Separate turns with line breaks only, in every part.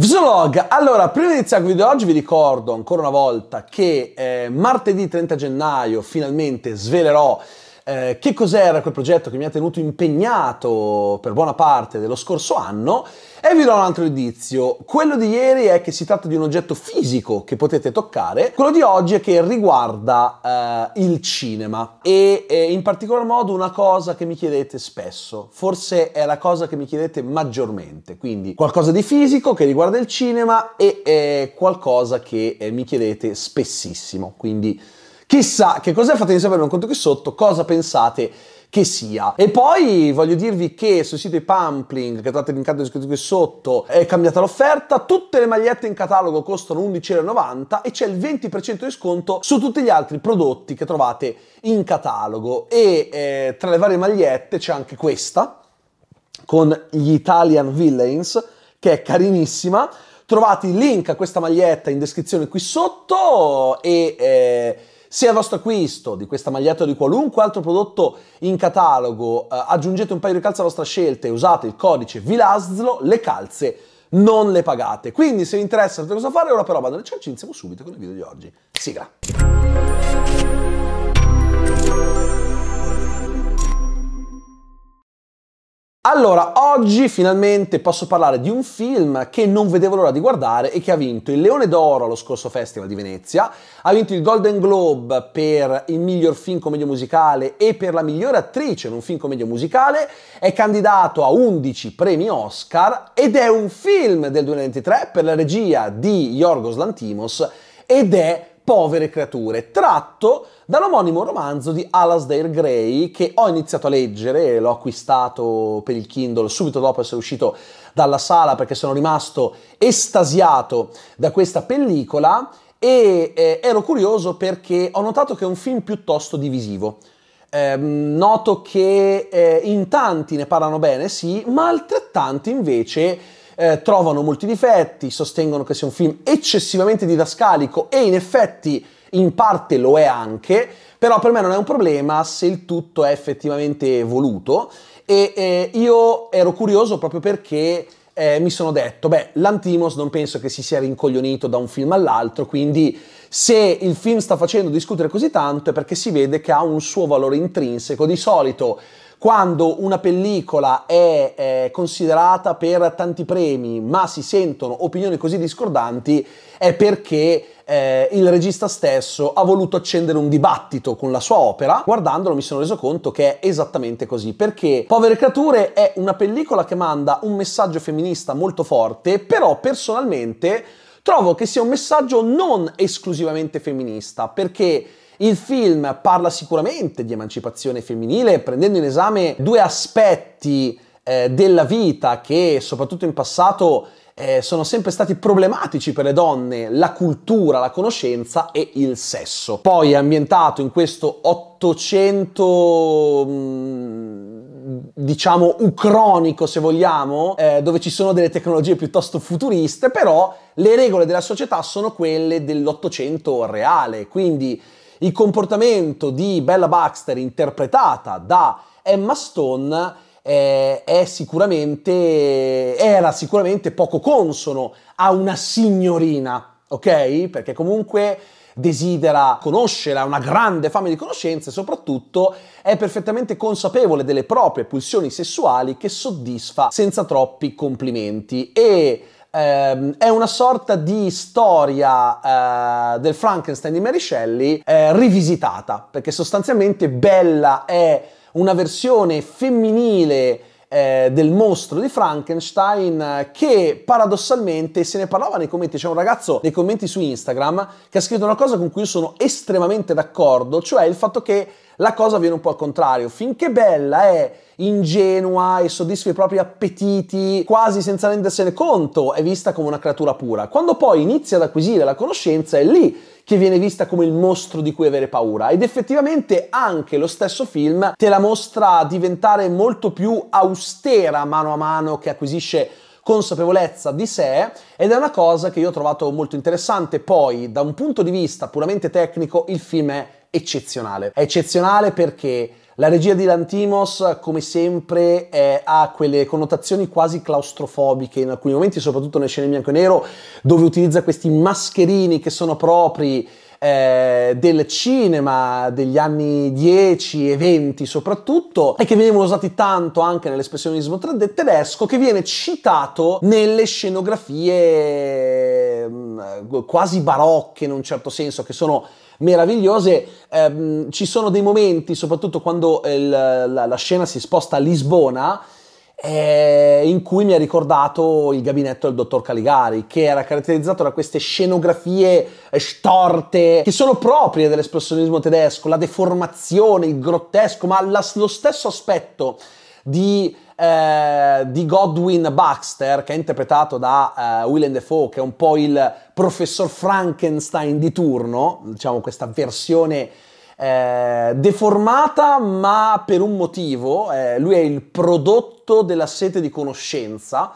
Vlog, allora prima di iniziare il video di oggi vi ricordo ancora una volta che eh, martedì 30 gennaio finalmente svelerò eh, che cos'era quel progetto che mi ha tenuto impegnato per buona parte dello scorso anno e vi do un altro indizio. Quello di ieri è che si tratta di un oggetto fisico che potete toccare. Quello di oggi è che riguarda eh, il cinema e eh, in particolar modo una cosa che mi chiedete spesso. Forse è la cosa che mi chiedete maggiormente. Quindi qualcosa di fisico che riguarda il cinema e eh, qualcosa che eh, mi chiedete spessissimo. Quindi chissà che cos'è, fatemi sapere in un conto qui sotto cosa pensate che sia. E poi voglio dirvi che sul sito di Pumpling, che trovate linkato qui sotto, è cambiata l'offerta, tutte le magliette in catalogo costano 11,90 e c'è il 20% di sconto su tutti gli altri prodotti che trovate in catalogo. E eh, tra le varie magliette c'è anche questa con gli Italian Villains, che è carinissima. Trovate il link a questa maglietta in descrizione qui sotto e... Eh, se al vostro acquisto di questa maglietta o di qualunque altro prodotto in catalogo eh, aggiungete un paio di calze a vostra scelta e usate il codice VILASLO, le calze non le pagate. Quindi se vi interessa sapete cosa fare, ora però vado a cercare, iniziamo subito con il video di oggi. Sigla! Allora, oggi finalmente posso parlare di un film che non vedevo l'ora di guardare e che ha vinto il Leone d'Oro allo scorso Festival di Venezia, ha vinto il Golden Globe per il miglior film commedio musicale e per la migliore attrice in un film commedio musicale, è candidato a 11 premi Oscar ed è un film del 2023 per la regia di Yorgos Lantimos ed è Povere creature, tratto dall'omonimo romanzo di Alasdair Gray che ho iniziato a leggere, e l'ho acquistato per il Kindle subito dopo essere uscito dalla sala perché sono rimasto estasiato da questa pellicola e eh, ero curioso perché ho notato che è un film piuttosto divisivo. Eh, noto che eh, in tanti ne parlano bene, sì, ma altrettanti invece eh, trovano molti difetti, sostengono che sia un film eccessivamente didascalico e in effetti in parte lo è anche, però per me non è un problema se il tutto è effettivamente voluto e eh, io ero curioso proprio perché eh, mi sono detto, beh, l'Antimos non penso che si sia rincoglionito da un film all'altro, quindi se il film sta facendo discutere così tanto è perché si vede che ha un suo valore intrinseco. Di solito quando una pellicola è eh, considerata per tanti premi, ma si sentono opinioni così discordanti, è perché eh, il regista stesso ha voluto accendere un dibattito con la sua opera. Guardandolo mi sono reso conto che è esattamente così, perché Povere creature è una pellicola che manda un messaggio femminista molto forte, però personalmente trovo che sia un messaggio non esclusivamente femminista, perché il film parla sicuramente di emancipazione femminile, prendendo in esame due aspetti eh, della vita che soprattutto in passato eh, sono sempre stati problematici per le donne la cultura, la conoscenza e il sesso. Poi è ambientato in questo 800 mm, diciamo ucronico se vogliamo, eh, dove ci sono delle tecnologie piuttosto futuriste, però le regole della società sono quelle dell'Ottocento reale, quindi il comportamento di Bella Baxter interpretata da Emma Stone eh, è sicuramente, era sicuramente poco consono a una signorina, ok? Perché comunque desidera conoscere, ha una grande fame di conoscenze e soprattutto è perfettamente consapevole delle proprie pulsioni sessuali che soddisfa senza troppi complimenti e ehm, è una sorta di storia eh, del Frankenstein di Mary Shelley eh, rivisitata perché sostanzialmente Bella è una versione femminile eh, del mostro di Frankenstein eh, che paradossalmente se ne parlava nei commenti, c'è un ragazzo nei commenti su Instagram che ha scritto una cosa con cui sono estremamente d'accordo, cioè il fatto che la cosa viene un po' al contrario. Finché Bella è ingenua e soddisfa i propri appetiti quasi senza rendersene conto, è vista come una creatura pura. Quando poi inizia ad acquisire la conoscenza, è lì che viene vista come il mostro di cui avere paura ed effettivamente anche lo stesso film te la mostra diventare molto più austera mano a mano che acquisisce consapevolezza di sé ed è una cosa che io ho trovato molto interessante. Poi, da un punto di vista puramente tecnico, il film è eccezionale. È eccezionale perché la regia di Lantimos, come sempre, è, ha quelle connotazioni quasi claustrofobiche in alcuni momenti, soprattutto nelle scene in bianco e nero, dove utilizza questi mascherini che sono propri eh, del cinema degli anni 10 e 20 soprattutto e che venivano usati tanto anche nell'espressionismo tedesco che viene citato nelle scenografie mm, quasi barocche in un certo senso che sono meravigliose. Ehm, ci sono dei momenti, soprattutto quando eh, il, la, la, scena si sposta a Lisbona, eh, in cui mi ha ricordato il gabinetto del dottor Caligari, che era caratterizzato da queste scenografie eh, storte, che sono proprie dell'espressionismo tedesco, la deformazione, il grottesco, ma la, lo stesso aspetto di, eh, di Godwin Baxter, che è interpretato da eh, Willem Dafoe, che è un po' il professor Frankenstein di turno, diciamo questa versione eh, deformata, ma per un motivo, eh, lui è il prodotto della sete di conoscenza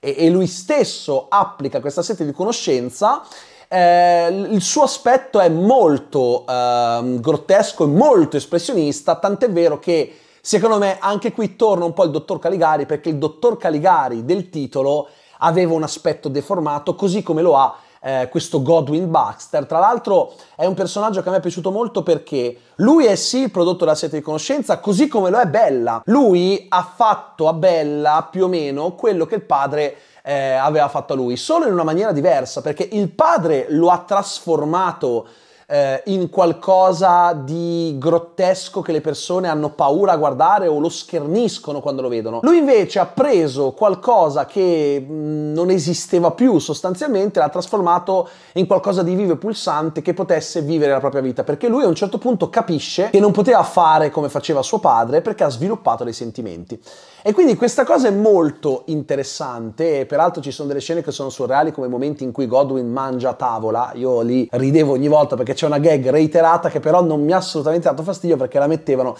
e, e lui stesso applica questa sete di conoscenza. Eh, il suo aspetto è molto ehm, grottesco e molto espressionista, tant'è vero che Secondo me anche qui torna un po' il dottor Caligari perché il dottor Caligari del titolo aveva un aspetto deformato così come lo ha eh, questo Godwin Baxter. Tra l'altro è un personaggio che a me è piaciuto molto perché lui è sì il prodotto della sete di conoscenza, così come lo è Bella. Lui ha fatto a Bella più o meno quello che il padre eh, aveva fatto a lui, solo in una maniera diversa, perché il padre lo ha trasformato eh, in qualcosa di grottesco che le persone hanno paura a guardare o lo scherniscono quando lo vedono. Lui invece ha preso qualcosa che mm, non esisteva più sostanzialmente, l'ha trasformato in qualcosa di vivo e pulsante che potesse vivere la propria vita, perché lui a un certo punto capisce che non poteva fare come faceva suo padre perché ha sviluppato dei sentimenti. E quindi questa cosa è molto interessante e peraltro ci sono delle scene che sono surreali come i momenti in cui Godwin mangia a tavola, io lì ridevo ogni volta perché c'è una gag reiterata che però non mi ha assolutamente dato fastidio perché la mettevano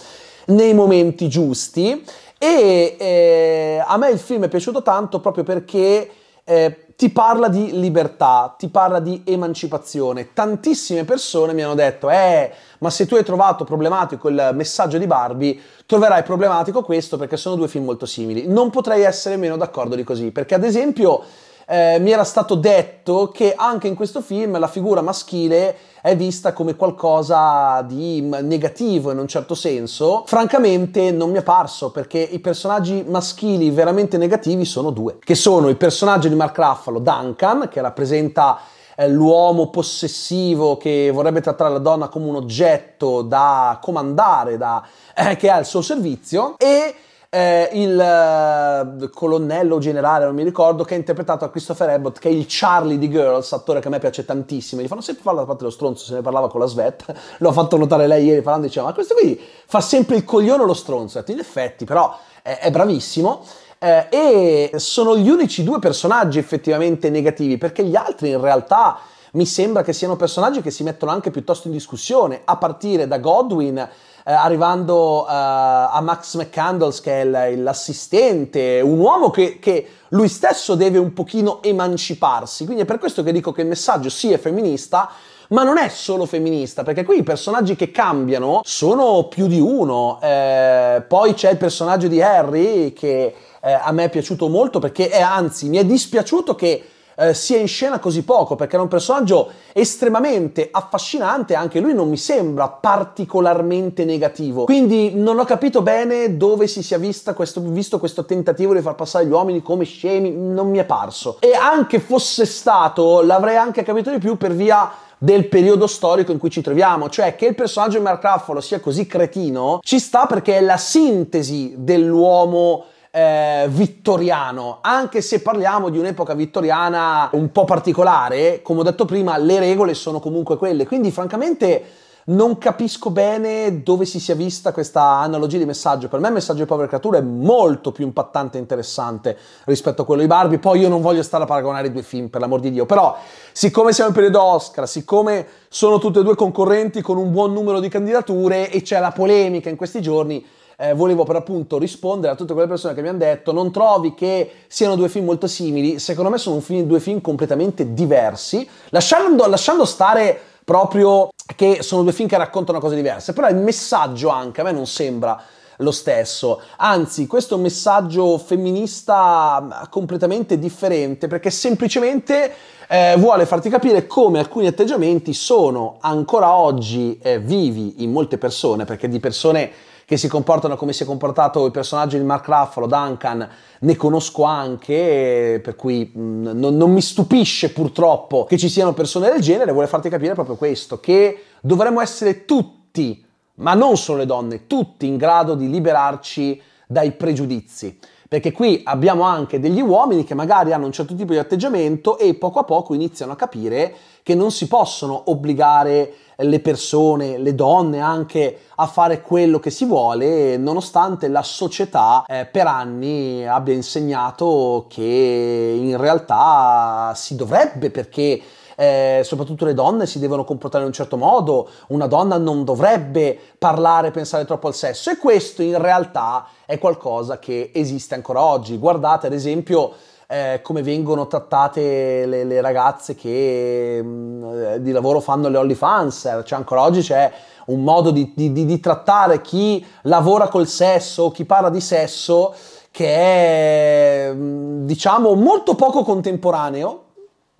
nei momenti giusti e eh, a me il film è piaciuto tanto proprio perché eh, ti parla di libertà, ti parla di emancipazione. Tantissime persone mi hanno detto, eh, ma se tu hai trovato problematico il messaggio di Barbie, troverai problematico questo perché sono due film molto simili. Non potrei essere meno d'accordo di così, perché ad esempio eh, mi era stato detto che anche in questo film la figura maschile è vista come qualcosa di negativo in un certo senso, francamente non mi è parso perché i personaggi maschili veramente negativi sono due, che sono il personaggio di Mark Ruffalo, Duncan, che rappresenta eh, l'uomo possessivo che vorrebbe trattare la donna come un oggetto da comandare, da, eh, che è al suo servizio, e eh, il eh, colonnello generale, non mi ricordo, che è interpretato da Christopher Abbott, che è il Charlie di Girls, attore che a me piace tantissimo. Gli fanno sempre parlare da parte dello stronzo, se ne parlava con la Svet, l'ho fatto notare lei ieri parlando, diceva, ma questo qui fa sempre il coglione lo stronzo. In effetti, però, è, è bravissimo. Eh, e sono gli unici due personaggi effettivamente negativi, perché gli altri in realtà mi sembra che siano personaggi che si mettono anche piuttosto in discussione, a partire da Godwin eh, arrivando eh, a Max McCandles che è il, l'assistente, un uomo che, che, lui stesso deve un pochino emanciparsi. Quindi è per questo che dico che il messaggio sì è femminista, ma non è solo femminista, perché qui i personaggi che cambiano sono più di uno. Eh, poi c'è il personaggio di Harry che eh, a me è piaciuto molto perché, anzi, mi è dispiaciuto che eh, sia in scena così poco, perché era un personaggio estremamente affascinante, anche lui non mi sembra particolarmente negativo. Quindi non ho capito bene dove si sia questo, visto questo tentativo di far passare gli uomini come scemi, non mi è parso. E anche fosse stato, l'avrei anche capito di più per via del periodo storico in cui ci troviamo, cioè che il personaggio di Mark Ruffalo sia così cretino, ci sta perché è la sintesi dell'uomo eh, vittoriano, anche se parliamo di un'epoca vittoriana un po' particolare, come ho detto prima, le regole sono comunque quelle, quindi francamente non capisco bene dove si sia vista questa analogia di messaggio. Per me il messaggio di povere creature è molto più impattante e interessante rispetto a quello di Barbie. Poi io non voglio stare a paragonare i due film, per l'amor di Dio. Però, siccome siamo in periodo Oscar, siccome sono tutte e due concorrenti con un buon numero di candidature e c'è la polemica in questi giorni, eh, volevo per appunto rispondere a tutte quelle persone che mi hanno detto non trovi che siano due film molto simili, secondo me sono film, due film completamente diversi, lasciando, lasciando stare proprio che sono due film che raccontano cose diverse, però il messaggio anche a me non sembra lo stesso. Anzi, questo è un messaggio femminista completamente differente perché semplicemente eh, vuole farti capire come alcuni atteggiamenti sono ancora oggi eh, vivi in molte persone, perché di persone che si comportano come si è comportato il personaggio di Mark Ruffalo, Duncan, ne conosco anche, per cui mh, non, non mi stupisce purtroppo che ci siano persone del genere, vuole farti capire proprio questo, che dovremmo essere tutti, ma non solo le donne, tutti in grado di liberarci dai pregiudizi perché qui abbiamo anche degli uomini che magari hanno un certo tipo di atteggiamento e poco a poco iniziano a capire che non si possono obbligare le persone, le donne anche a fare quello che si vuole, nonostante la società eh, per anni abbia insegnato che in realtà si dovrebbe perché eh, soprattutto le donne si devono comportare in un certo modo, una donna non dovrebbe parlare, e pensare troppo al sesso e questo in realtà è qualcosa che esiste ancora oggi. Guardate ad esempio eh, come vengono trattate le, le ragazze che mh, mm, eh, di lavoro fanno le OnlyFans, eh, cioè ancora oggi c'è un modo di, di, di, di trattare chi lavora col sesso o chi parla di sesso che è mm, diciamo molto poco contemporaneo.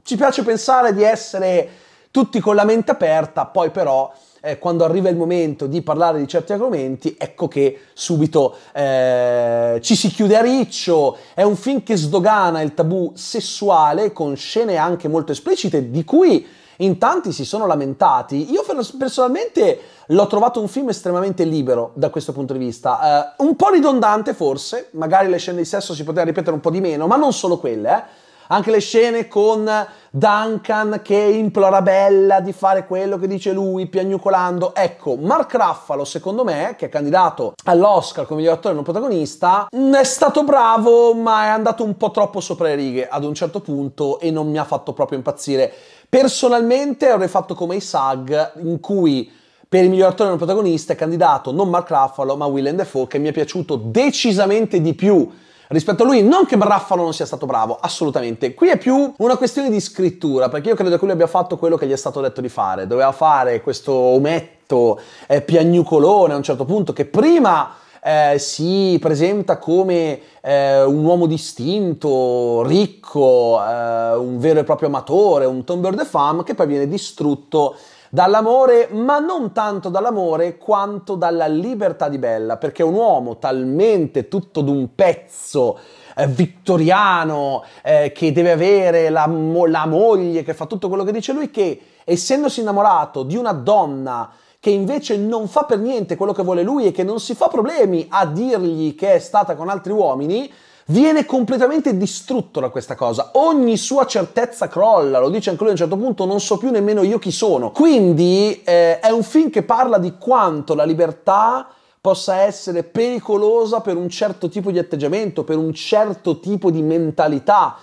Ci piace pensare di essere tutti con la mente aperta, poi però eh, quando arriva il momento di parlare di certi argomenti, ecco che subito eh, ci si chiude a riccio. È un film che sdogana il tabù sessuale con scene anche molto esplicite di cui in tanti si sono lamentati. Io personalmente l'ho trovato un film estremamente libero da questo punto di vista. Eh, un po' ridondante forse, magari le scene di sesso si potevano ripetere un po' di meno, ma non solo quelle, eh. Anche le scene con Duncan che implora Bella di fare quello che dice lui, piagnucolando. Ecco, Mark Raffalo, secondo me, che è candidato all'Oscar come miglior attore non protagonista, mm, è stato bravo, ma è andato un po' troppo sopra le righe ad un certo punto e non mi ha fatto proprio impazzire. Personalmente avrei fatto come i SAG, in cui per il miglior attore non protagonista è candidato non Mark Raffalo, ma Willem Dafoe, che mi è piaciuto decisamente di più rispetto a lui. Non che Braffalo non sia stato bravo, assolutamente. Qui è più una questione di scrittura, perché io credo che lui abbia fatto quello che gli è stato detto di fare. Doveva fare questo ometto eh, piagnucolone a un certo punto, che prima... Eh, si presenta come eh, un uomo distinto, ricco, eh, un vero e proprio amatore, un Tom de femme, che poi viene distrutto dall'amore, ma non tanto dall'amore quanto dalla libertà di Bella, perché un uomo talmente tutto d'un pezzo eh, vittoriano eh, che deve avere la, mo- la moglie che fa tutto quello che dice lui che essendosi innamorato di una donna che invece non fa per niente quello che vuole lui e che non si fa problemi a dirgli che è stata con altri uomini, viene completamente distrutto da questa cosa. Ogni sua certezza crolla, lo dice anche lui a un certo punto, non so più nemmeno io chi sono. Quindi eh, è un film che parla di quanto la libertà possa essere pericolosa per un certo tipo di atteggiamento, per un certo tipo di mentalità.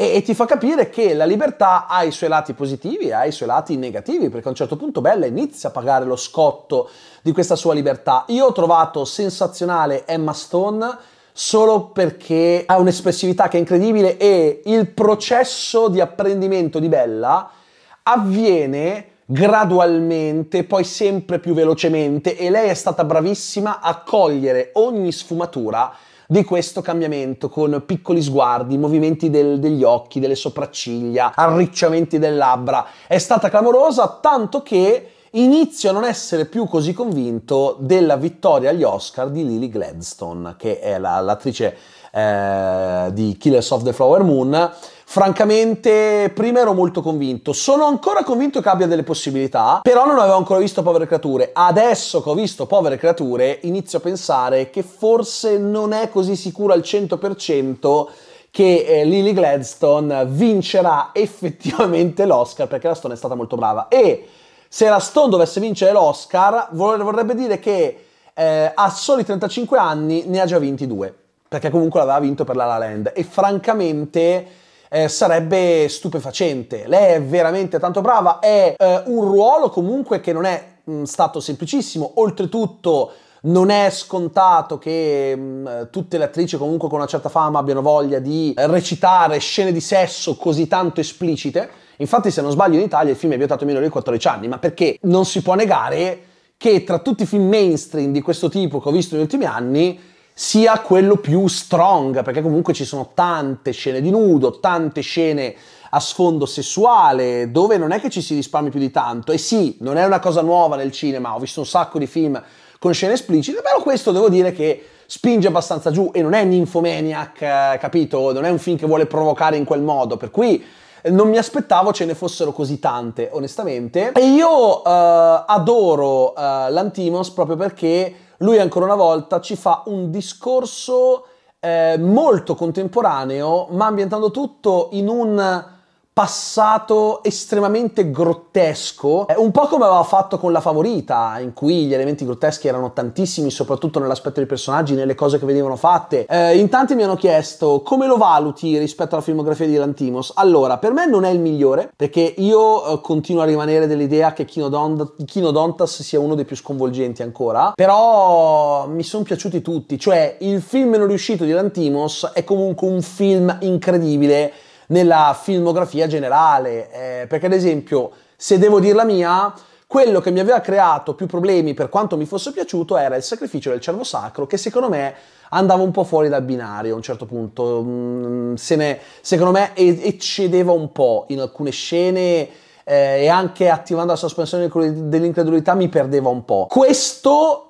E, e, ti fa capire che la libertà ha i suoi lati positivi e ha i suoi lati negativi, perché a un certo punto Bella inizia a pagare lo scotto di questa sua libertà. Io ho trovato sensazionale Emma Stone solo perché ha un'espressività che è incredibile e il processo di apprendimento di Bella avviene gradualmente, poi sempre più velocemente e lei è stata bravissima a cogliere ogni sfumatura di questo cambiamento con piccoli sguardi, movimenti del, degli occhi, delle sopracciglia, arricciamenti del labbra. È stata clamorosa tanto che inizio a non essere più così convinto della vittoria agli Oscar di Lily Gladstone, che è la, l'attrice eh, di Killers of the Flower Moon. Francamente, prima ero molto convinto. Sono ancora convinto che abbia delle possibilità, però non avevo ancora visto Povere Creature. Adesso che ho visto Povere Creature, inizio a pensare che forse non è così sicuro al 100% che eh, Lily Gladstone vincerà effettivamente l'Oscar perché la Stone è stata molto brava e se la Stone dovesse vincere l'Oscar, vorrebbe dire che eh, a soli 35 anni ne ha già vinti due, perché comunque l'aveva vinto per la La Land e francamente eh, sarebbe stupefacente. Lei è veramente tanto brava, è eh, un ruolo comunque che non è mh, mm, stato semplicissimo, oltretutto non è scontato che mh, mm, tutte le attrici comunque con una certa fama abbiano voglia di recitare scene di sesso così tanto esplicite. Infatti, se non sbaglio, in Italia il film è vietato ai di 14 anni, ma perché non si può negare che tra tutti i film mainstream di questo tipo che ho visto negli ultimi anni sia quello più strong, perché comunque ci sono tante scene di nudo, tante scene a sfondo sessuale, dove non è che ci si risparmi più di tanto. E sì, non è una cosa nuova nel cinema, ho visto un sacco di film con scene esplicite, però questo devo dire che spinge abbastanza giù e non è Nymphomaniac, eh, capito? Non è un film che vuole provocare in quel modo, per cui eh, non mi aspettavo ce ne fossero così tante, onestamente. E io uh, adoro uh, l'Antimos proprio perché lui ancora una volta ci fa un discorso eh, molto contemporaneo, ma ambientando tutto in un passato estremamente grottesco, eh, un po' come aveva fatto con La Favorita, in cui gli elementi grotteschi erano tantissimi, soprattutto nell'aspetto dei personaggi, nelle cose che venivano fatte. Eh, in tanti mi hanno chiesto come lo valuti rispetto alla filmografia di Lantimos. Allora, per me non è il migliore, perché io eh, continuo a rimanere dell'idea che Kinodont- Kinodontas sia uno dei più sconvolgenti ancora, però mi sono piaciuti tutti, cioè il film meno riuscito di Lantimos è comunque un film incredibile nella filmografia generale. Eh, perché ad esempio, se devo dire la mia, quello che mi aveva creato più problemi per quanto mi fosse piaciuto era il sacrificio del cervo sacro, che secondo me andava un po' fuori dal binario a un certo punto. Mm, se ne, secondo me eccedeva un po' in alcune scene. Eh, e anche attivando la sospensione dell'incredulità mi perdeva un po'. Questo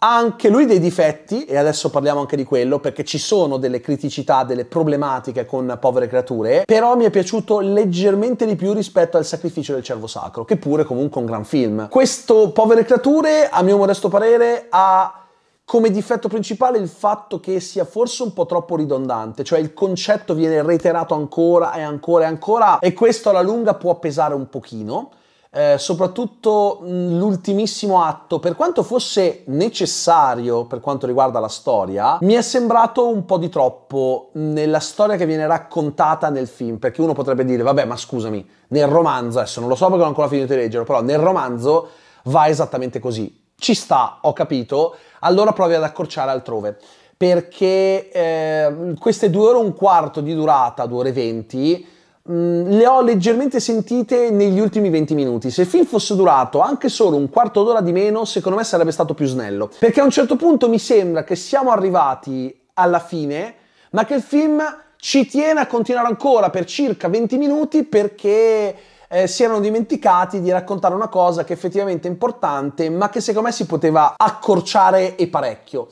ha anche lui dei difetti, e adesso parliamo anche di quello, perché ci sono delle criticità, delle problematiche con povere creature, però mi è piaciuto leggermente di più rispetto al sacrificio del cervo sacro, che pure comunque è un gran film. Questo povere creature, a mio modesto parere, ha come difetto principale il fatto che sia forse un po' troppo ridondante, cioè il concetto viene reiterato ancora e ancora e ancora e questo alla lunga può pesare un pochino eh, soprattutto l'ultimissimo atto, per quanto fosse necessario per quanto riguarda la storia, mi è sembrato un po' di troppo nella storia che viene raccontata nel film, perché uno potrebbe dire, vabbè, ma scusami, nel romanzo, adesso non lo so perché non ho ancora finito di leggerlo, però nel romanzo va esattamente così. Ci sta, ho capito, allora provi ad accorciare altrove perché eh, queste due ore e un quarto di durata, due ore e venti, Mm, le ho leggermente sentite negli ultimi 20 minuti. Se il film fosse durato anche solo un quarto d'ora di meno, secondo me sarebbe stato più snello. Perché a un certo punto mi sembra che siamo arrivati alla fine, ma che il film ci tiene a continuare ancora per circa 20 minuti perché eh, si erano dimenticati di raccontare una cosa che effettivamente è importante, ma che secondo me si poteva accorciare e parecchio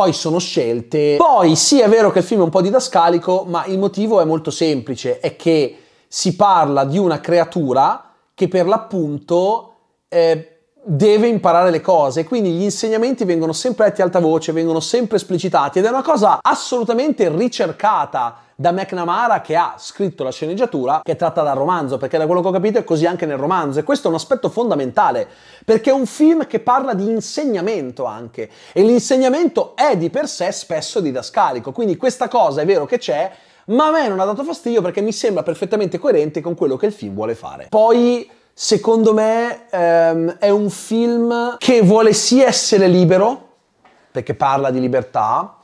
poi sono scelte. Poi sì è vero che il film è un po' didascalico, ma il motivo è molto semplice, è che si parla di una creatura che per l'appunto eh, deve imparare le cose, quindi gli insegnamenti vengono sempre letti alta voce, vengono sempre esplicitati ed è una cosa assolutamente ricercata da McNamara che ha scritto la sceneggiatura che è tratta dal romanzo, perché da quello che ho capito è così anche nel romanzo e questo è un aspetto fondamentale, perché è un film che parla di insegnamento anche e l'insegnamento è di per sé spesso didascalico, quindi questa cosa è vero che c'è, ma a me non ha dato fastidio perché mi sembra perfettamente coerente con quello che il film vuole fare. Poi secondo me ehm, è un film che vuole sì essere libero, perché parla di libertà,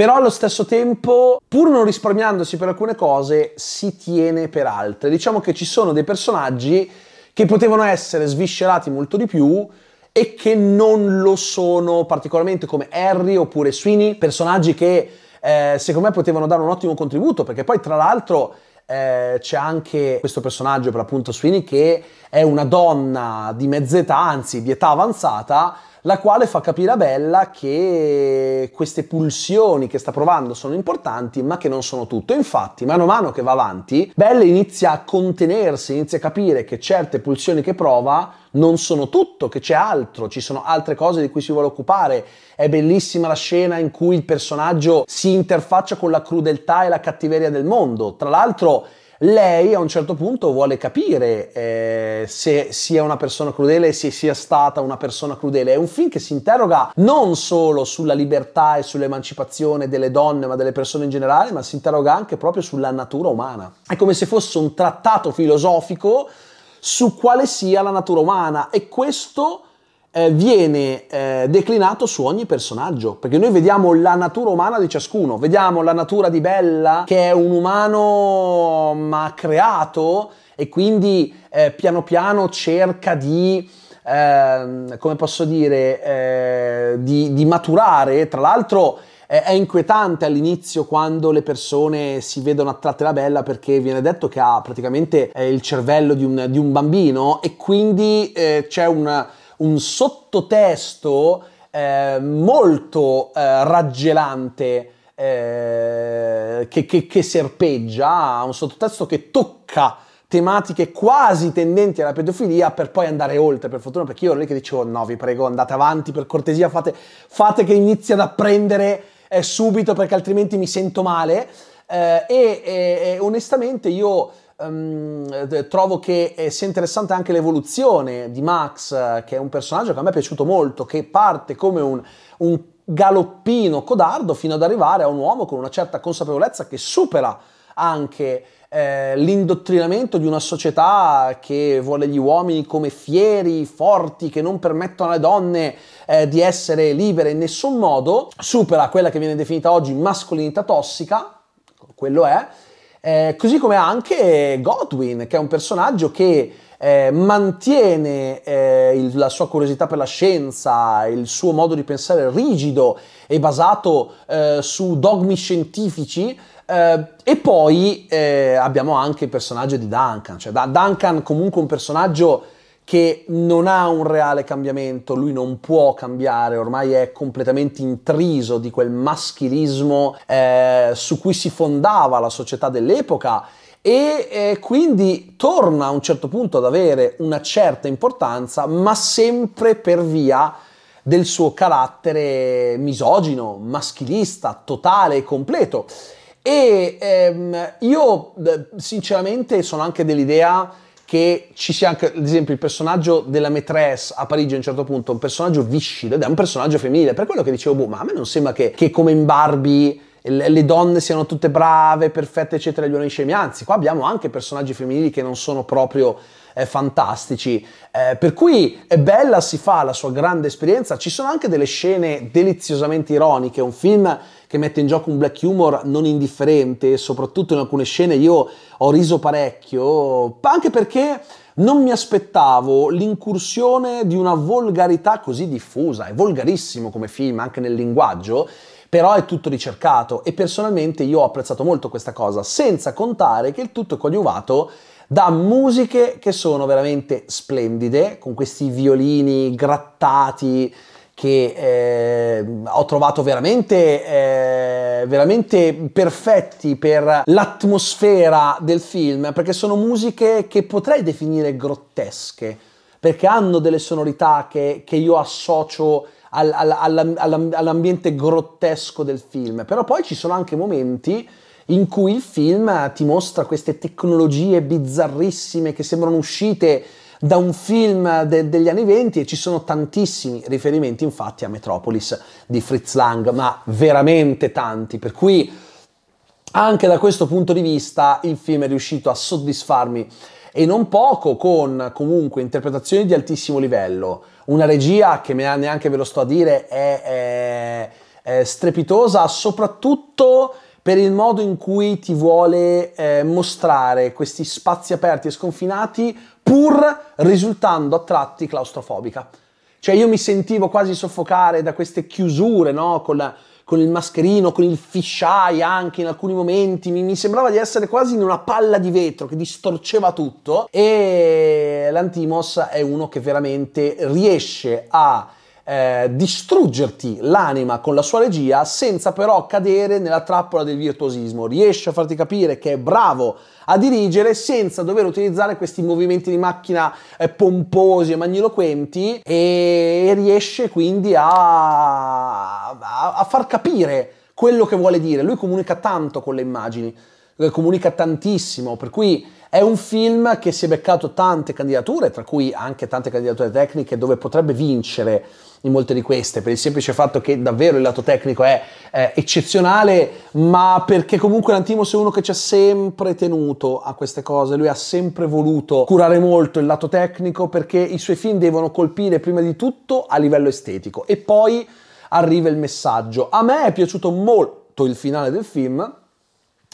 però allo stesso tempo, pur non risparmiandosi per alcune cose, si tiene per altre. Diciamo che ci sono dei personaggi che potevano essere sviscerati molto di più e che non lo sono particolarmente come Harry oppure Sweeney, personaggi che eh, secondo me potevano dare un ottimo contributo, perché poi tra l'altro eh, c'è anche questo personaggio per l'appunto Sweeney che è una donna di mezz'età, anzi di età avanzata, la quale fa capire a Bella che queste pulsioni che sta provando sono importanti, ma che non sono tutto. Infatti, mano a mano che va avanti, Bella inizia a contenersi, inizia a capire che certe pulsioni che prova non sono tutto, che c'è altro, ci sono altre cose di cui si vuole occupare. È bellissima la scena in cui il personaggio si interfaccia con la crudeltà e la cattiveria del mondo. Tra l'altro, lei a un certo punto vuole capire eh, se sia una persona crudele e se sia stata una persona crudele. È un film che si interroga non solo sulla libertà e sull'emancipazione delle donne, ma delle persone in generale, ma si interroga anche proprio sulla natura umana. È come se fosse un trattato filosofico su quale sia la natura umana e questo eh, viene eh, declinato su ogni personaggio, perché noi vediamo la natura umana di ciascuno, vediamo la natura di Bella che è un umano ma mm, creato e quindi eh, piano piano cerca di ehm, come posso dire eh, di, di maturare, tra l'altro è inquietante all'inizio quando le persone si vedono attratte da Bella perché viene detto che ha praticamente eh, il cervello di un, di un bambino e quindi eh, c'è un, un sottotesto eh, molto eh, raggelante eh, che, che, che serpeggia, un sottotesto che tocca tematiche quasi tendenti alla pedofilia per poi andare oltre, per fortuna, perché io ero lì che dicevo no, vi prego, andate avanti, per cortesia fate, fate che inizi ad apprendere eh, subito perché altrimenti mi sento male. Eh, e, e, e, onestamente io um, trovo che eh, sia interessante anche l'evoluzione di Max, eh, che è un personaggio che a me è piaciuto molto, che parte come un, un galoppino codardo fino ad arrivare a un uomo con una certa consapevolezza che supera anche eh, l'indottrinamento di una società che vuole gli uomini come fieri, forti, che non permettono alle donne eh, di essere libere in nessun modo, supera quella che viene definita oggi mascolinità tossica, quello è, eh, così come anche Godwin, che è un personaggio che eh, mantiene eh, il, la sua curiosità per la scienza, il suo modo di pensare rigido e basato eh, su dogmi scientifici. Eh, e poi eh, abbiamo anche il personaggio di Duncan, cioè da Duncan comunque un personaggio che non ha un reale cambiamento, lui non può cambiare, ormai è completamente intriso di quel maschilismo eh, su cui si fondava la società dell'epoca e eh, quindi torna a un certo punto ad avere una certa importanza, ma sempre per via del suo carattere misogino, maschilista, totale e completo. E ehm, io eh, sinceramente sono anche dell'idea che ci sia anche, ad esempio, il personaggio della maîtresse a Parigi a un certo punto, un personaggio viscido ed è un personaggio femminile. Per quello che dicevo, boh, ma a me non sembra che, che come in Barbie le donne siano tutte brave, perfette, eccetera, gli uomini scemi. Anzi, qua abbiamo anche personaggi femminili che non sono proprio eh, fantastici. Eh, per cui è bella, si fa la sua grande esperienza. Ci sono anche delle scene deliziosamente ironiche. Un film che mette in gioco un black humor non indifferente, soprattutto in alcune scene io ho riso parecchio, anche perché non mi aspettavo l'incursione di una volgarità così diffusa, è volgarissimo come film anche nel linguaggio, però è tutto ricercato e personalmente io ho apprezzato molto questa cosa, senza contare che il tutto è coadiuvato da musiche che sono veramente splendide, con questi violini grattati, che eh, ho trovato veramente, eh, veramente perfetti per l'atmosfera del film, perché sono musiche che potrei definire grottesche, perché hanno delle sonorità che, che io associo al, al, all, all'ambiente grottesco del film, però poi ci sono anche momenti in cui il film ti mostra queste tecnologie bizzarrissime che sembrano uscite da un film de- degli anni 20 e ci sono tantissimi riferimenti infatti a Metropolis di Fritz Lang, ma veramente tanti, per cui anche da questo punto di vista il film è riuscito a soddisfarmi e non poco con comunque interpretazioni di altissimo livello, una regia che neanche ve lo sto a dire è, è, è strepitosa, soprattutto per il modo in cui ti vuole eh, mostrare questi spazi aperti e sconfinati pur risultando a tratti claustrofobica. Cioè io mi sentivo quasi soffocare da queste chiusure, no? Con, la, con il mascherino, con il fisheye anche in alcuni momenti, mi, mi, sembrava di essere quasi in una palla di vetro che distorceva tutto e l'Antimos è uno che veramente riesce a eh, distruggerti l'anima con la sua regia senza però cadere nella trappola del virtuosismo. Riesce a farti capire che è bravo a dirigere senza dover utilizzare questi movimenti di macchina eh, pomposi e magniloquenti e riesce quindi a, a, a far capire quello che vuole dire. Lui comunica tanto con le immagini, eh, comunica tantissimo, per cui... È un film che si è beccato tante candidature, tra cui anche tante candidature tecniche, dove potrebbe vincere in molte di queste, per il semplice fatto che davvero il lato tecnico è, è eccezionale, ma perché comunque l'Antimos è uno che ci ha sempre tenuto a queste cose, lui ha sempre voluto curare molto il lato tecnico perché i suoi film devono colpire prima di tutto a livello estetico e poi arriva il messaggio. A me è piaciuto molto il finale del film,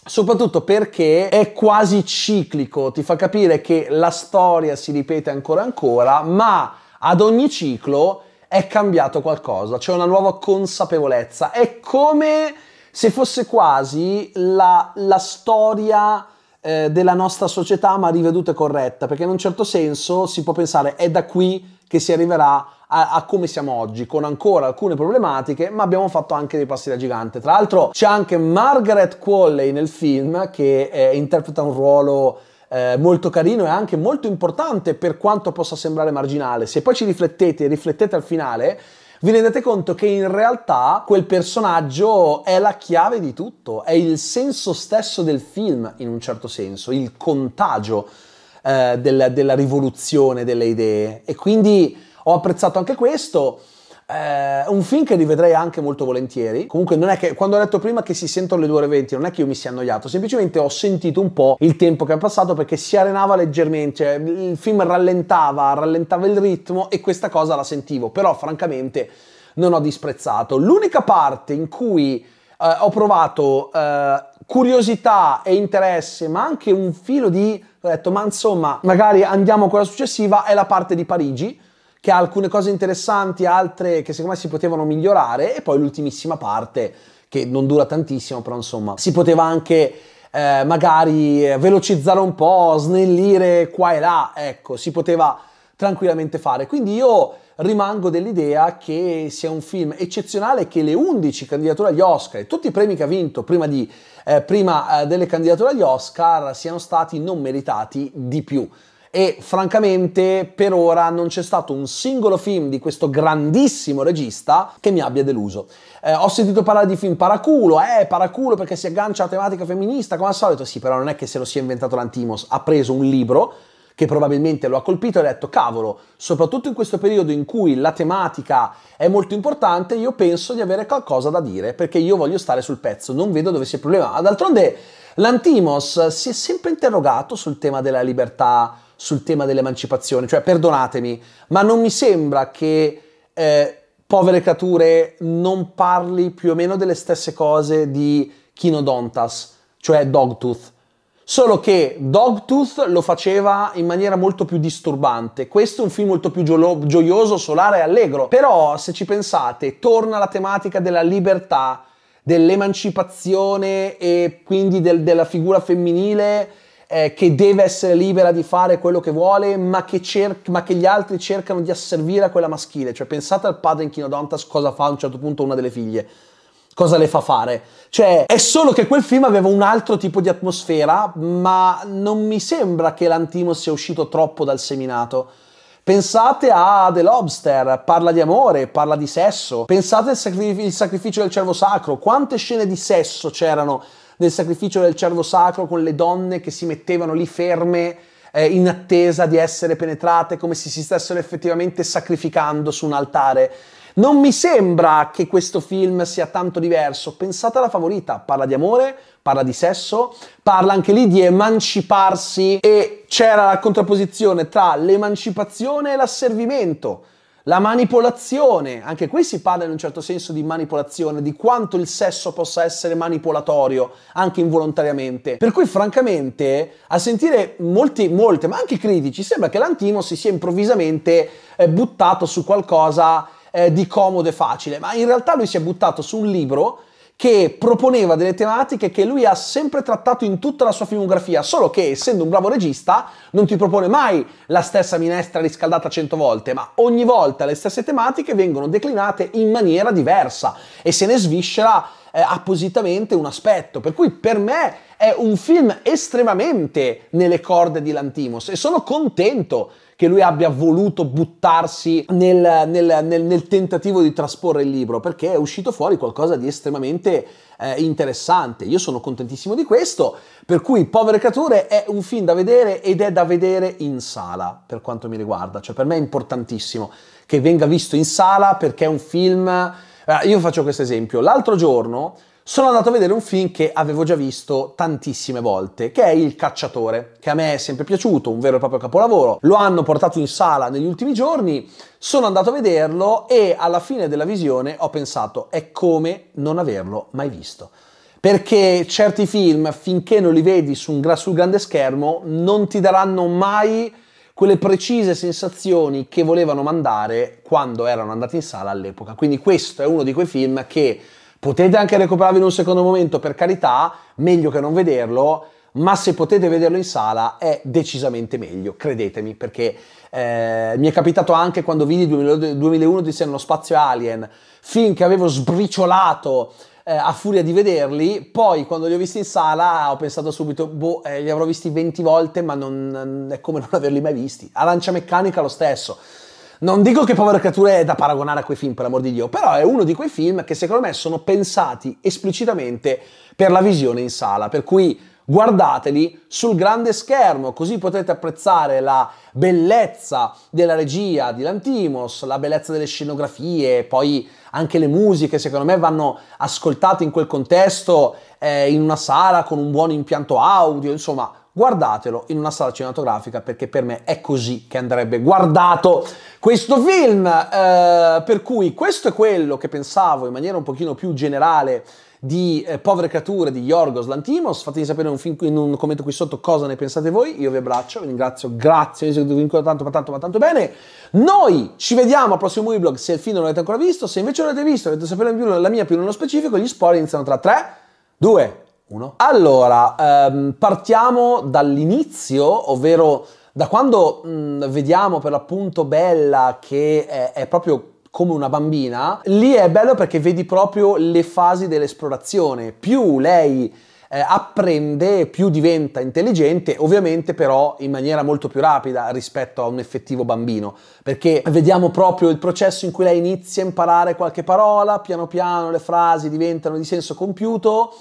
soprattutto perché è quasi ciclico, ti fa capire che la storia si ripete ancora e ancora, ma ad ogni ciclo è cambiato qualcosa, c'è una nuova consapevolezza. È come se fosse quasi la, la storia eh, della nostra società ma riveduta e corretta, perché in un certo senso si può pensare è da qui che si arriverà a, a, come siamo oggi, con ancora alcune problematiche, ma abbiamo fatto anche dei passi da gigante. Tra l'altro c'è anche Margaret Qualley nel film che eh, interpreta un ruolo eh, molto carino e anche molto importante per quanto possa sembrare marginale. Se poi ci riflettete e riflettete al finale, vi rendete conto che in realtà quel personaggio è la chiave di tutto, è il senso stesso del film in un certo senso, il contagio eh, della, della rivoluzione delle idee. E quindi ho apprezzato anche questo. È eh, un film che rivedrei anche molto volentieri. Comunque non è che quando ho detto prima che si sentono le 2 ore 20, non è che io mi sia annoiato, semplicemente ho sentito un po' il tempo che è passato perché si arenava leggermente, cioè il film rallentava, rallentava il ritmo e questa cosa la sentivo, però francamente non ho disprezzato. L'unica parte in cui eh, ho provato eh, curiosità e interesse, ma anche un filo di ho detto, ma insomma, magari andiamo a quella successiva, è la parte di Parigi che ha alcune cose interessanti, altre che secondo me si potevano migliorare e poi l'ultimissima parte che non dura tantissimo, però insomma si poteva anche eh, magari eh, velocizzare un po', snellire qua e là, ecco, si poteva tranquillamente fare. Quindi io rimango dell'idea che sia un film eccezionale che le 11 candidature agli Oscar e tutti i premi che ha vinto prima, di, eh, prima eh, delle candidature agli Oscar siano stati non meritati di più e francamente per ora non c'è stato un singolo film di questo grandissimo regista che mi abbia deluso. Eh, ho sentito parlare di film paraculo, eh, paraculo perché si aggancia alla tematica femminista, come al solito, sì, però non è che se lo sia inventato l'Antimos, ha preso un libro che probabilmente lo ha colpito e ha detto cavolo, soprattutto in questo periodo in cui la tematica è molto importante, io penso di avere qualcosa da dire perché io voglio stare sul pezzo, non vedo dove sia il problema. D'altronde l'Antimos si è sempre interrogato sul tema della libertà sul tema dell'emancipazione, cioè perdonatemi, ma non mi sembra che eh, povere creature non parli più o meno delle stesse cose di Chinodontas, cioè Dogtooth. Solo che Dogtooth lo faceva in maniera molto più disturbante. Questo è un film molto più gio- gioioso, solare e allegro. Però, se ci pensate, torna la tematica della libertà, dell'emancipazione e quindi del, della figura femminile eh, che deve essere libera di fare quello che vuole, ma che, cer- ma che gli altri cercano di asservire a quella maschile. Cioè, pensate al padre in Chinodontas cosa fa a un certo punto una delle figlie cosa le fa fare. Cioè, è solo che quel film aveva un altro tipo di atmosfera, ma non mi sembra che l'antimo sia uscito troppo dal seminato. Pensate a The Lobster, parla di amore, parla di sesso. Pensate al sacrificio del cervo sacro, quante scene di sesso c'erano del sacrificio del cervo sacro con le donne che si mettevano lì ferme eh, in attesa di essere penetrate, come se si stessero effettivamente sacrificando su un altare. Non mi sembra che questo film sia tanto diverso. Pensate alla favorita, parla di amore, parla di sesso, parla anche lì di emanciparsi e c'era la contrapposizione tra l'emancipazione e l'asservimento. La manipolazione, anche qui si parla in un certo senso di manipolazione, di quanto il sesso possa essere manipolatorio, anche involontariamente. Per cui francamente, a sentire molti, molte, ma anche critici, sembra che l'antimo si sia improvvisamente eh, buttato su qualcosa eh, di comodo e facile, ma in realtà lui si è buttato su un libro che proponeva delle tematiche che lui ha sempre trattato in tutta la sua filmografia, solo che essendo un bravo regista non ti propone mai la stessa minestra riscaldata cento volte, ma ogni volta le stesse tematiche vengono declinate in maniera diversa e se ne sviscera eh, appositamente un aspetto, per cui per me è un film estremamente nelle corde di Lantimos e sono contento che lui abbia voluto buttarsi nel, nel, nel, nel tentativo di trasporre il libro, perché è uscito fuori qualcosa di estremamente eh, interessante. Io sono contentissimo di questo, per cui Povere creature è un film da vedere ed è da vedere in sala, per quanto mi riguarda. Cioè per me è importantissimo che venga visto in sala perché è un film... Eh, io faccio questo esempio. L'altro giorno sono andato a vedere un film che avevo già visto tantissime volte, che è Il Cacciatore, che a me è sempre piaciuto, un vero e proprio capolavoro. Lo hanno portato in sala negli ultimi giorni, sono andato a vederlo e alla fine della visione ho pensato è come non averlo mai visto. Perché certi film, finché non li vedi sul grande schermo, non ti daranno mai quelle precise sensazioni che volevano mandare quando erano andati in sala all'epoca. Quindi questo è uno di quei film che Potete anche recuperarvi in un secondo momento, per carità, meglio che non vederlo, ma se potete vederlo in sala è decisamente meglio, credetemi, perché eh, mi è capitato anche quando vidi 2001 di Nello Spazio Alien, finché avevo sbriciolato eh, a furia di vederli, poi quando li ho visti in sala ho pensato subito, boh, eh, li avrò visti 20 volte, ma non, è come non averli mai visti. Arancia meccanica lo stesso. Non dico che Povera Creatura è da paragonare a quei film, per amor di Dio, però è uno di quei film che secondo me sono pensati esplicitamente per la visione in sala, per cui guardateli sul grande schermo, così potete apprezzare la bellezza della regia di Lantimos, la bellezza delle scenografie, poi anche le musiche, secondo me vanno ascoltate in quel contesto, eh, in una sala con un buon impianto audio, insomma guardatelo in una sala cinematografica perché per me è così che andrebbe guardato questo film. Eh, per cui questo è quello che pensavo in maniera un pochino più generale di eh, Povere Creature di Yorgos Lantimos. Fatemi sapere un film, in un commento qui sotto cosa ne pensate voi. Io vi abbraccio, vi ringrazio, grazie, vi seguite tanto, ma tanto, ma tanto bene. Noi ci vediamo al prossimo movie blog se il film non l'avete ancora visto. Se invece non l'avete visto, avete sapere in più la mia più nello specifico, gli spoiler iniziano tra 3, 2, uno. Allora, ehm, partiamo dall'inizio, ovvero da quando mh, mm, vediamo per l'appunto Bella che è, eh, è proprio come una bambina, lì è bello perché vedi proprio le fasi dell'esplorazione. Più lei eh, apprende, più diventa intelligente, ovviamente però in maniera molto più rapida rispetto a un effettivo bambino, perché vediamo proprio il processo in cui lei inizia a imparare qualche parola, piano piano le frasi diventano di senso compiuto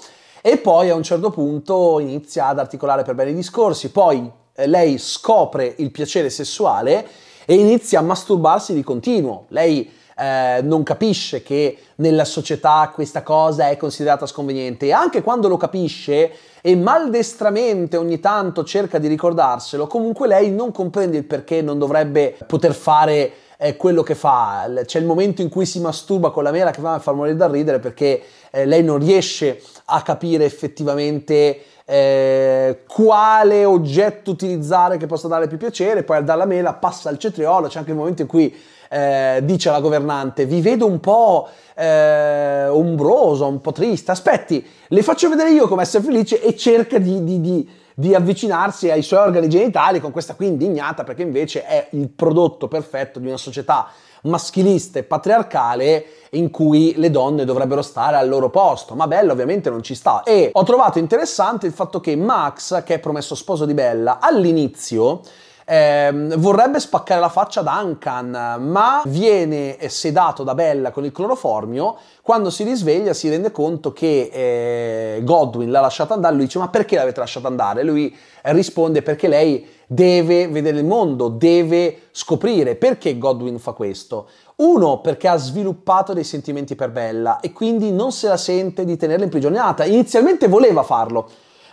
e poi a un certo punto inizia ad articolare per bene i discorsi, poi eh, lei scopre il piacere sessuale e inizia a masturbarsi di continuo. Lei eh, non capisce che nella società questa cosa è considerata sconveniente e anche quando lo capisce e maldestramente ogni tanto cerca di ricordarselo, comunque lei non comprende il perché non dovrebbe poter fare è quello che fa, c'è il momento in cui si masturba con la mela che fa far morire da ridere perché eh, lei non riesce a capire effettivamente eh, quale oggetto utilizzare che possa dare più piacere, poi dalla mela passa al cetriolo, c'è anche il momento in cui eh, dice alla governante vi vedo un po' eh, ombroso, un po' triste, aspetti, le faccio vedere io come essere felice e cerca di, di, di di avvicinarsi ai suoi organi genitali con questa qui indignata perché invece è il prodotto perfetto di una società maschilista e patriarcale in cui le donne dovrebbero stare al loro posto, ma Bella ovviamente non ci sta. E ho trovato interessante il fatto che Max, che è promesso sposo di Bella, all'inizio eh, vorrebbe spaccare la faccia ad Ankan, ma viene eh, sedato da Bella con il cloroformio. Quando si risveglia si rende conto che eh, Godwin l'ha lasciata andare, lui dice ma perché l'avete lasciata andare? Lui risponde perché lei deve vedere il mondo, deve scoprire perché Godwin fa questo. Uno, perché ha sviluppato dei sentimenti per Bella e quindi non se la sente di tenerla imprigionata. Inizialmente voleva farlo,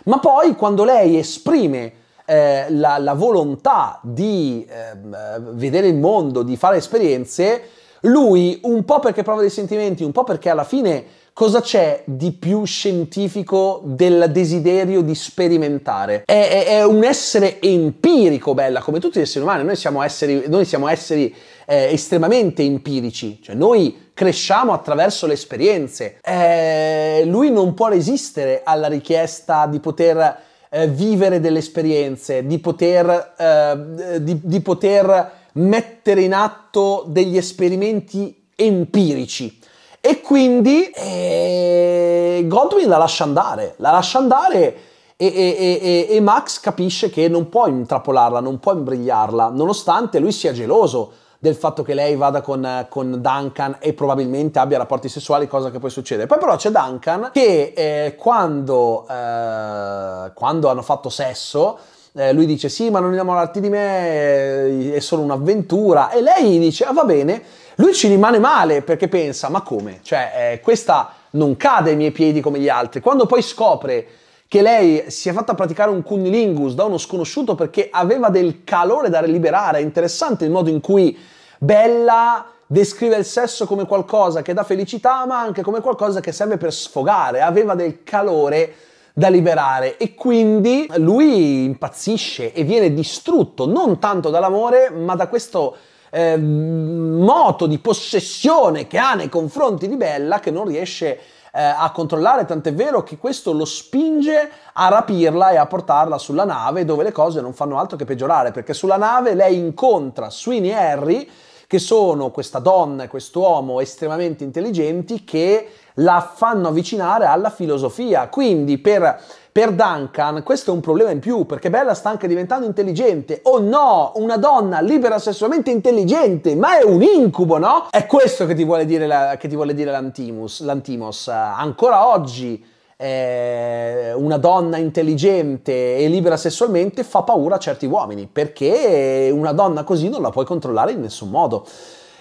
ma poi quando lei esprime eh, la, la, volontà di ehm, eh, vedere il mondo, di fare esperienze, lui un po' perché prova dei sentimenti, un po' perché alla fine cosa c'è di più scientifico del desiderio di sperimentare? È, è, è, un essere empirico, bella, come tutti gli esseri umani, noi siamo esseri, noi siamo esseri eh, estremamente empirici, cioè noi cresciamo attraverso le esperienze. Eh, lui non può resistere alla richiesta di poter eh, vivere delle esperienze, di poter, eh, di, di poter mettere in atto degli esperimenti empirici. E quindi eh, Godwin la lascia andare, la lascia andare e, e, e, e Max capisce che non può intrappolarla, non può imbrigliarla, nonostante lui sia geloso del fatto che lei vada con, con, Duncan e probabilmente abbia rapporti sessuali, cosa che poi succede. Poi però c'è Duncan che eh, quando, eh, quando hanno fatto sesso... Eh, lui dice sì ma non innamorarti di me eh, è solo un'avventura e lei dice ah va bene lui ci rimane male perché pensa ma come cioè eh, questa non cade ai miei piedi come gli altri quando poi scopre che lei si è fatta praticare un cunnilingus da uno sconosciuto perché aveva del calore da liberare è interessante il modo in cui Bella descrive il sesso come qualcosa che dà felicità, ma anche come qualcosa che serve per sfogare, aveva del calore da liberare e quindi lui impazzisce e viene distrutto non tanto dall'amore, ma da questo eh, moto di possessione che ha nei confronti di Bella che non riesce a eh, a controllare, tant'è vero che questo lo spinge a rapirla e a portarla sulla nave dove le cose non fanno altro che peggiorare, perché sulla nave lei incontra Sweeney e Harry, che sono questa donna e quest'uomo estremamente intelligenti che la fanno avvicinare alla filosofia. Quindi per per Duncan questo è un problema in più perché Bella sta anche diventando intelligente. Oh no, una donna libera sessualmente intelligente, ma è un incubo, no? È questo che ti vuole dire, la, ti vuole dire l'antimus, l'antimos. Ancora oggi eh, una donna intelligente e libera sessualmente fa paura a certi uomini, perché una donna così non la puoi controllare in nessun modo.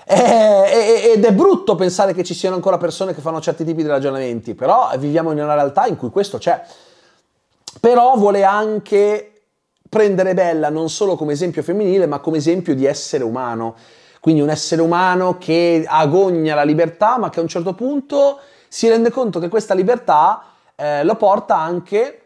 Eh, ed è brutto pensare che ci siano ancora persone che fanno certi tipi di ragionamenti, però viviamo in una realtà in cui questo c'è però vuole anche prendere Bella non solo come esempio femminile, ma come esempio di essere umano. Quindi un essere umano che agogna la libertà, ma che a un certo punto si rende conto che questa libertà eh, lo porta anche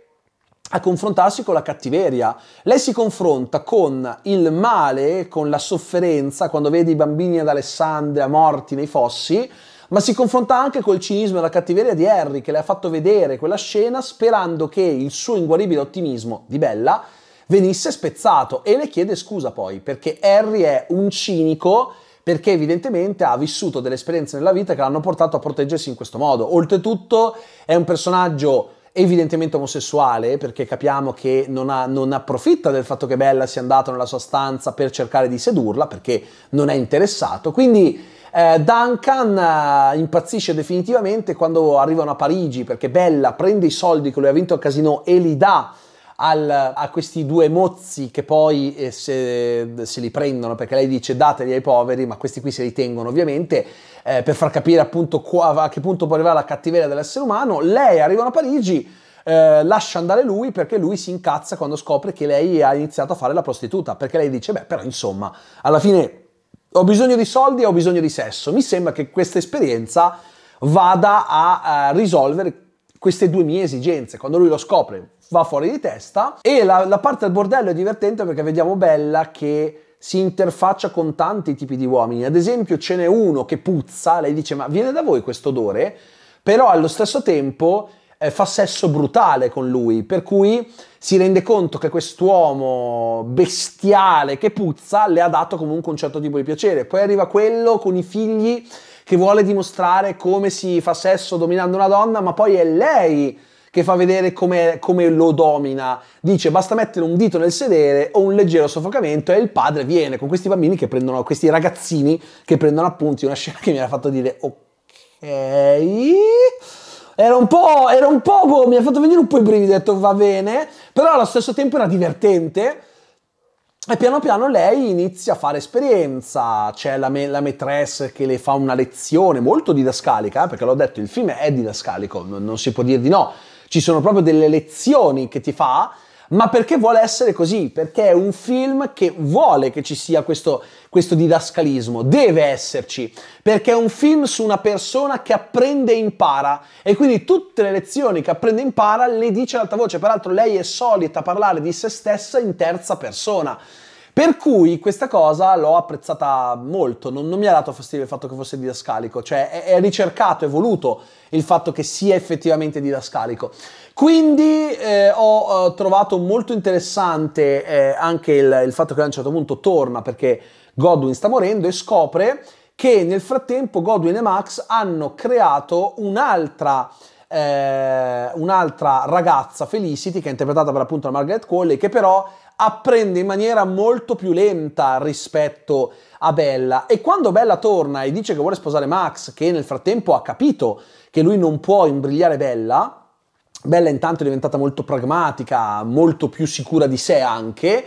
a confrontarsi con la cattiveria. Lei si confronta con il male, con la sofferenza, quando vede i bambini ad Alessandria morti nei fossi, ma si confronta anche col cinismo e la cattiveria di Harry che le ha fatto vedere quella scena sperando che il suo inguaribile ottimismo di Bella venisse spezzato e le chiede scusa poi perché Harry è un cinico perché evidentemente ha vissuto delle esperienze nella vita che l'hanno portato a proteggersi in questo modo. Oltretutto è un personaggio evidentemente omosessuale, perché capiamo che non, ha, non, approfitta del fatto che Bella sia andata nella sua stanza per cercare di sedurla, perché non è interessato. Quindi eh, Duncan eh, impazzisce definitivamente quando arrivano a Parigi, perché Bella prende i soldi che lui ha vinto al casino e li dà al, a questi due mozzi che poi eh, se, se, li prendono perché lei dice dateli ai poveri, ma questi qui se li tengono ovviamente eh, per far capire appunto qua, a che punto può arrivare la cattiveria dell'essere umano. Lei arriva a Parigi, eh, lascia andare lui perché lui si incazza quando scopre che lei ha iniziato a fare la prostituta, perché lei dice, beh, però insomma, alla fine ho bisogno di soldi e ho bisogno di sesso. Mi sembra che questa esperienza vada a, a risolvere queste due mie esigenze. Quando lui lo scopre, va fuori di testa. E la, la parte del bordello è divertente perché vediamo Bella che si interfaccia con tanti tipi di uomini. Ad esempio, ce n'è uno che puzza, lei dice: Ma viene da voi questo odore? Però allo stesso tempo eh, fa sesso brutale con lui, per cui si rende conto che quest'uomo bestiale che puzza le ha dato comunque un certo tipo di piacere. Poi arriva quello con i figli che vuole dimostrare come si fa sesso dominando una donna, ma poi è lei che fa vedere come, come lo domina. Dice basta mettere un dito nel sedere o un leggero soffocamento e il padre viene con questi bambini che prendono, questi ragazzini che prendono appunti, una scena che mi ha fatto dire ok... Era un po', era un po', boh, mi ha fatto venire un po' i brividi, ho detto va bene, però allo stesso tempo era divertente. E piano piano lei inizia a fare esperienza, c'è la, me- la maîtresse che le fa una lezione molto didascalica, eh, perché l'ho detto, il film è didascalico, non, non si può dire di no, ci sono proprio delle lezioni che ti fa, ma perché vuole essere così, perché è un film che vuole che ci sia questo, questo didascalismo, deve esserci, perché è un film su una persona che apprende e impara e quindi tutte le lezioni che apprende e impara le dice ad alta voce, peraltro lei è solita parlare di se stessa in terza persona. Per cui questa cosa l'ho apprezzata molto, non, non mi ha dato fastidio il fatto che fosse didascalico, cioè è, è ricercato, è voluto il fatto che sia effettivamente didascalico. Quindi eh, ho, ho eh, trovato molto interessante eh, anche il, il fatto che a un certo punto torna perché Godwin sta morendo e scopre che nel frattempo Godwin e Max hanno creato un'altra... Eh, un'altra ragazza, Felicity, che è interpretata per appunto da Margaret Qualley, che però apprende in maniera molto più lenta rispetto a Bella. E quando Bella torna e dice che vuole sposare Max, che nel frattempo ha capito che lui non può imbrigliare Bella, Bella intanto è diventata molto pragmatica, molto più sicura di sé anche.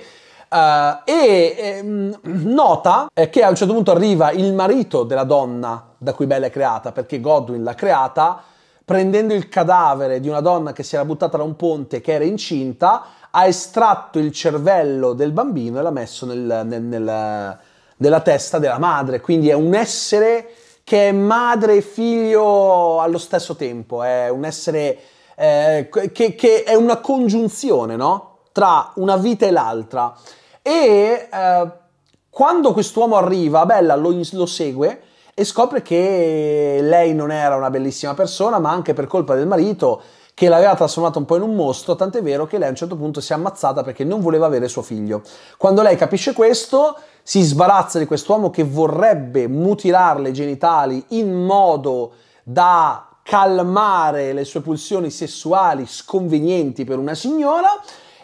Uh, e ehm, eh, nota che a un certo punto arriva il marito della donna da cui Bella è creata, perché Godwin l'ha creata, prendendo il cadavere di una donna che si era buttata da un ponte che era incinta ha estratto il cervello del bambino e l'ha messo nel, nel, nel, nella testa della madre. Quindi è un essere che è madre e figlio allo stesso tempo, è un essere eh, che, che, è una congiunzione no? tra una vita e l'altra. E eh, quando quest'uomo arriva, Bella lo, lo segue e scopre che lei non era una bellissima persona, ma anche per colpa del marito che l'aveva trasformata un po' in un mostro, tant'è vero che lei a un certo punto si è ammazzata perché non voleva avere suo figlio. Quando lei capisce questo, si sbarazza di quest'uomo che vorrebbe mutilarle i genitali in modo da calmare le sue pulsioni sessuali sconvenienti per una signora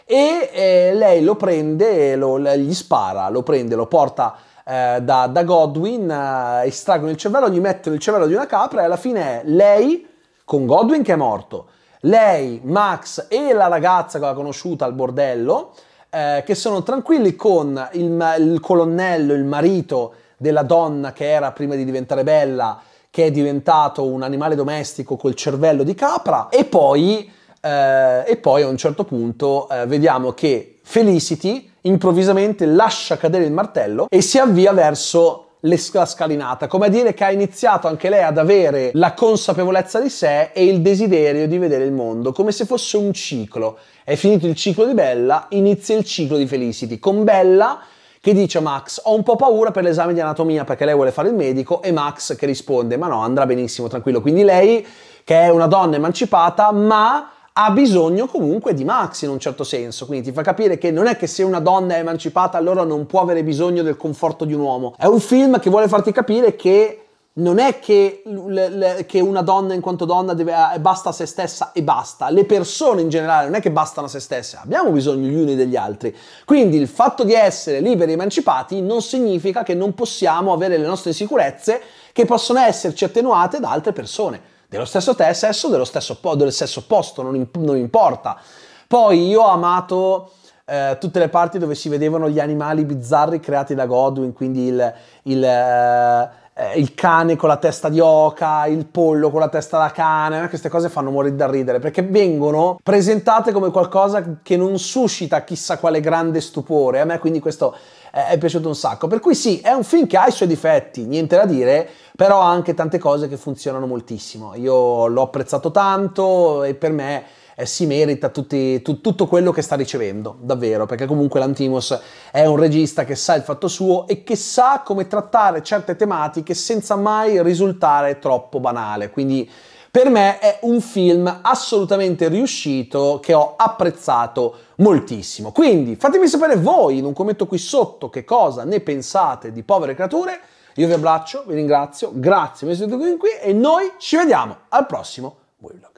e eh, lei lo prende, lo, gli spara, lo prende, lo porta eh, da, da, Godwin, eh, estraggono il cervello, gli mettono il cervello di una capra e alla fine è lei con Godwin che è morto, lei, Max e la ragazza che l'ha conosciuta al bordello, eh, che sono tranquilli con il, il colonnello, il marito della donna che era prima di diventare bella, che è diventato un animale domestico col cervello di capra, e poi Uh, e poi a un certo punto uh, vediamo che Felicity improvvisamente lascia cadere il martello e si avvia verso la scalinata, come a dire che ha iniziato anche lei ad avere la consapevolezza di sé e il desiderio di vedere il mondo, come se fosse un ciclo. È finito il ciclo di Bella, inizia il ciclo di Felicity, con Bella che dice a Max ho un po' paura per l'esame di anatomia perché lei vuole fare il medico e Max che risponde ma no andrà benissimo tranquillo quindi lei che è una donna emancipata ma ha bisogno comunque di Max in un certo senso, quindi ti fa capire che non è che se una donna è emancipata allora non può avere bisogno del conforto di un uomo. È un film che vuole farti capire che non è che, le, le, che, una donna in quanto donna deve, eh, basta a se stessa e basta, le persone in generale non è che bastano a se stesse, abbiamo bisogno gli uni degli altri. Quindi il fatto di essere liberi e emancipati non significa che non possiamo avere le nostre sicurezze che possono esserci attenuate da altre persone dello stesso te, sesso dello stesso po- del stesso posto, non, imp- non importa. Poi io ho amato eh, tutte le parti dove si vedevano gli animali bizzarri creati da Godwin, quindi il, il, eh, eh il cane con la testa di oca, il pollo con la testa da cane, eh, queste cose fanno morire da ridere perché vengono presentate come qualcosa che non suscita chissà quale grande stupore. A me quindi questo è piaciuto un sacco. Per cui sì, è un film che ha i suoi difetti, niente da dire, però ha anche tante cose che funzionano moltissimo. Io l'ho apprezzato tanto e per me eh, si merita tutti, tu, tutto quello che sta ricevendo, davvero, perché comunque l'Antimos è un regista che sa il fatto suo e che sa come trattare certe tematiche senza mai risultare troppo banale. Quindi per me è un film assolutamente riuscito che ho apprezzato moltissimo. Quindi fatemi sapere voi in un commento qui sotto che cosa ne pensate di povere creature. Io vi abbraccio, vi ringrazio, grazie per essere venuti qui e noi ci vediamo al prossimo Weblog.